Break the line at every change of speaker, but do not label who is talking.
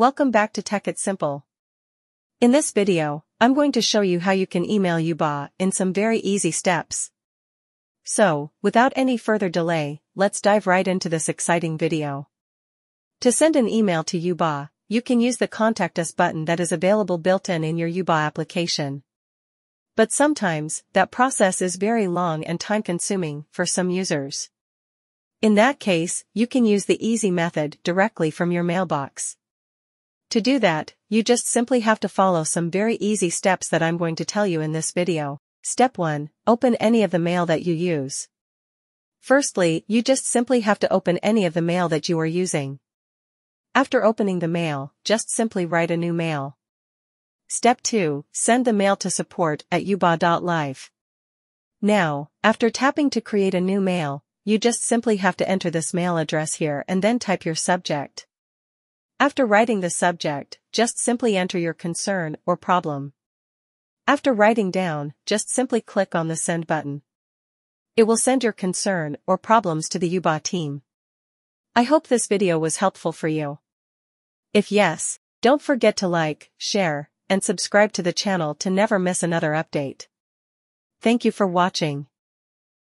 Welcome back to Tech It Simple. In this video, I'm going to show you how you can email Yuba in some very easy steps. So, without any further delay, let's dive right into this exciting video. To send an email to Yuba, you can use the Contact Us button that is available built-in in your Yuba application. But sometimes, that process is very long and time-consuming for some users. In that case, you can use the easy method directly from your mailbox. To do that, you just simply have to follow some very easy steps that I'm going to tell you in this video. Step 1. Open any of the mail that you use. Firstly, you just simply have to open any of the mail that you are using. After opening the mail, just simply write a new mail. Step 2. Send the mail to support at uba.life. Now, after tapping to create a new mail, you just simply have to enter this mail address here and then type your subject. After writing the subject, just simply enter your concern or problem. After writing down, just simply click on the send button. It will send your concern or problems to the UBA team. I hope this video was helpful for you. If yes, don't forget to like, share, and subscribe to the channel to never miss another update. Thank you for watching.